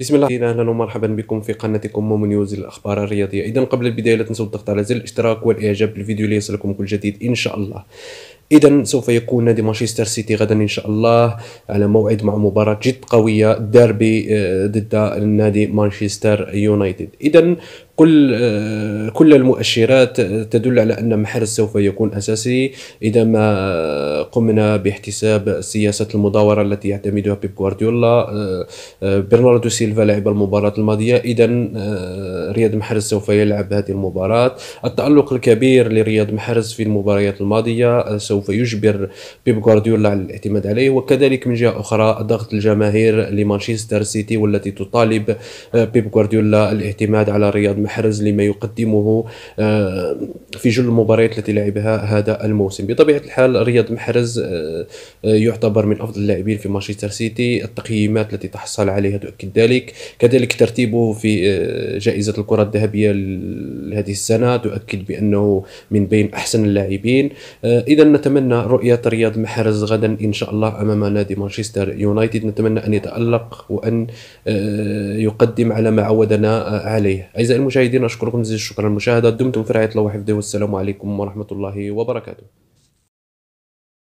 بسم الله اهلا ومرحبا بكم في قناتكم مومو نيوز للاخبار الرياضيه اذا قبل البدايه لا تنسوا الضغط على زر الاشتراك والاعجاب بالفيديو ليصلكم كل جديد ان شاء الله اذا سوف يكون نادي مانشستر سيتي غدا ان شاء الله على موعد مع مباراه جد قويه ديربي آه، ضد النادي مانشستر يونايتد اذا كل آه، كل المؤشرات آه، تدل على ان محرز سوف يكون اساسي اذا ما قمنا باحتساب سياسه المداوره التي يعتمدها بيب غوارديولا برناردو سيلفا لعب المباراه الماضيه اذا رياض محرز سوف يلعب هذه المباراه التالق الكبير لرياض محرز في المباريات الماضيه سوف سوف يجبر بيب غوارديولا على الاعتماد عليه وكذلك من جهه اخرى ضغط الجماهير لمانشستر سيتي والتي تطالب آه، بيب غوارديولا الاعتماد على رياض محرز لما يقدمه آه، في جل المباريات التي لعبها هذا الموسم بطبيعه الحال رياض محرز آه، يعتبر من افضل اللاعبين في مانشستر سيتي التقييمات التي تحصل عليها تؤكد ذلك كذلك ترتيبه في جائزه الكره الذهبيه لهذه السنه تؤكد بانه من بين احسن اللاعبين اذا نتمنى رؤية رياض محرز غدا إن شاء الله أمام نادي مانشستر يونايتد نتمنى أن يتألق وأن آه، يقدم على ما عودنا آه، عليه أعزائي المشاهدين أشكركم جزيل الشكر على المشاهدة دمتم في رعاية الله وحفظه والسلام عليكم ورحمة الله وبركاته